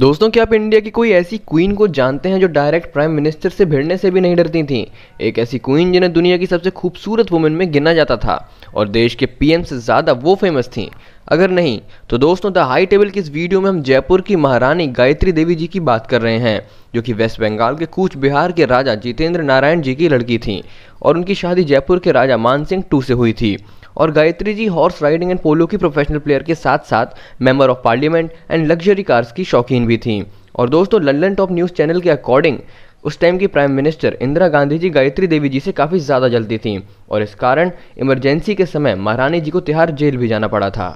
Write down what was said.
दोस्तों क्या आप इंडिया की कोई ऐसी क्वीन को जानते हैं जो डायरेक्ट प्राइम मिनिस्टर से भिड़ने से भी नहीं डरती थीं एक ऐसी क्वीन जिन्हें दुनिया की सबसे खूबसूरत वुमेन में गिना जाता था और देश के पीएम से ज़्यादा वो फेमस थीं अगर नहीं तो दोस्तों द हाई टेबल की इस वीडियो में हम जयपुर की महारानी गायत्री देवी जी की बात कर रहे हैं जो कि वेस्ट बंगाल के कूच बिहार के राजा जितेंद्र नारायण जी की लड़की थी और उनकी शादी जयपुर के राजा मानसिंह टू से हुई थी और Gayatri ji horse riding and polo की प्रोफेशनल प्लेयर के साथ साथ member of parliament and luxury cars की शौकीन भी थी और दोस्तों लंदन टॉप न्यूज़ चैनल के अकॉर्डिंग उस टाइम की प्राइम मिनिस्टर इंदिरा गांधी जी गायत्री देवी जी से काफ़ी ज़्यादा जलती थीं और इस कारण इमरजेंसी के समय महारानी जी को तिहाड़ जेल भी जाना पड़ा था